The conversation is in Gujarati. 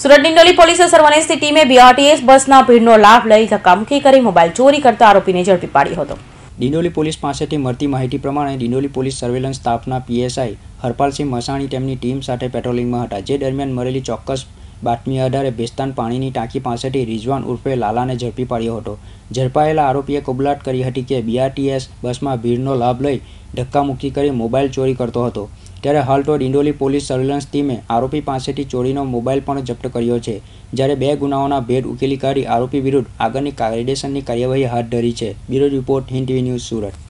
સુરત ડિંડોલી પોલીસે સર્વાનીસની ટીમે બીઆરટીએસ બસના ભીડનો લાભ લઈ ધક્કામુક્કી કરી મોબાઈલ ચોરી કરતા આરોપીને ઝડપી પાડ્યો હતો ડિંડોલી પોલીસ પાસેથી મળતી માહિતી પ્રમાણે ડિંડોલી પોલીસ સર્વેલન્સ સ્ટાફના પીએસઆઈ હરપાલસિંહ મસાણી તેમની ટીમ સાથે પેટ્રોલિંગમાં હતા જે દરમિયાન મળેલી ચોક્કસ બાતમી આધારે ભેસ્તાન પાણીની ટાંકી પાસેથી રિઝવાન ઉર્ફે લાલાને ઝડપી પાડ્યો હતો ઝડપાયેલા આરોપીએ કબૂલાત કરી હતી કે બીઆરટીએસ બસમાં ભીડનો લાભ લઈ ધક્કામુક્કી કરી મોબાઈલ ચોરી કરતો હતો ત્યારે હાલ તો ડિંડોલી પોલીસ સર્વેલન્સ ટીમે આરોપી પાસેથી ચોરીનો મોબાઈલ પણ જપ્ત કર્યો છે જ્યારે બે ગુનાઓના ભેદ ઉકેલી કાઢી આરોપી વિરુદ્ધ આગળની કાયદેસરની કાર્યવાહી હાથ ધરી છે bureau report Hind TV news Surat